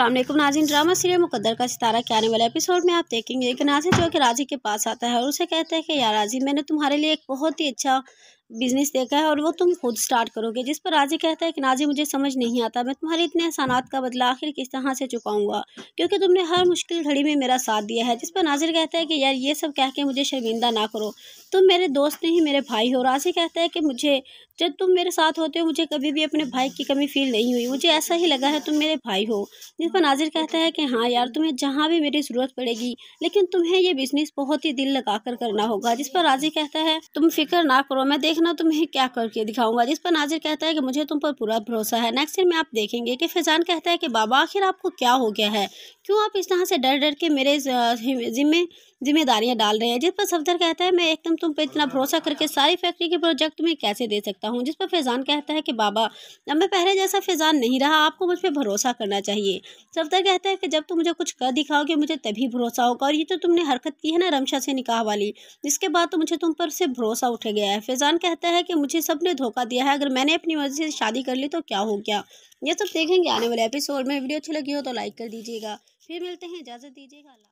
वालेकुम नाजिन drama serial मुकद्दर का सितारा के आने वाले एपिसोड में आप देखेंगे एक नाजिन जो कि राजी के पास आता है और उसे कहता है कि यार राजी मैंने तुम्हारे लिए एक बहुत ही अच्छा बिजनेस देखा है और वो तुम खुद स्टार्ट करोगे जिस पर राजे कहता है कि नाजे मुझे समझ नहीं आता मैं तुम्हारे इतने एहसानात का बदला आखिर किस तरह से चुकाऊंगा क्योंकि तुमने हर मुश्किल घड़ी में मेरा साथ दिया है जिस पर नाजिर कहता है कि यार ये सब कह के मुझे शर्मिंदा ना करो तुम मेरे दोस्त नहीं मेरे भाई हो राजे कहता है कि मुझे जब तुम मेरे साथ होते हो मुझे कभी भी अपने भाई की कमी फील नहीं हुई मुझे ऐसा ही लगा है तुम मेरे भाई हो जिस पर नाजिर कहता है कि हाँ यार तुम्हें जहाँ भी मेरी ज़रूरत पड़ेगी लेकिन तुम्हें यह बिज़नेस बहुत ही दिल लगा कर करना होगा जिस पर राजी कहता है तुम फिक्र ना करो मैं देख देखना तुम्हें क्या करके दिखाऊंगा जिस पर नाजिर कहता है कि मुझे तुम पर पूरा भरोसा है नेक्स्ट सीन में आप देखेंगे कि फैजान कहता है कि बाबा आखिर आपको क्या हो गया है क्यों आप इस तरह से डर डर के मेरे जिम्मे जिम्मेदारियां डाल रहे हैं जिस पर सफदर कहता है मैं एकदम तुम पर इतना भरोसा करके सारी फैक्ट्री के प्रोजेक्ट में कैसे दे सकता हूँ जिस पर फैज़ान कहता है कि बाबा अब मैं पहले जैसा फैज़ान नहीं रहा आपको मुझ पर भरोसा करना चाहिए सफदर कहता है कि जब तुम मुझे कुछ कर दिखाओगे मुझे तभी भरोसा होगा और ये तो तुमने हरकत की है ना रमशा से निकाह वाली जिसके बाद तो मुझे तुम पर से भरोसा उठ गया है फैज़ान कहता है कि मुझे सब ने धोखा दिया है अगर मैंने अपनी मर्ज़ी से शादी कर ली तो क्या हो गया ये सब देखेंगे आने वाले एपिसोड में वीडियो अच्छी लगी हो तो लाइक कर दीजिएगा फिर मिलते हैं इजाज़त दीजिएगा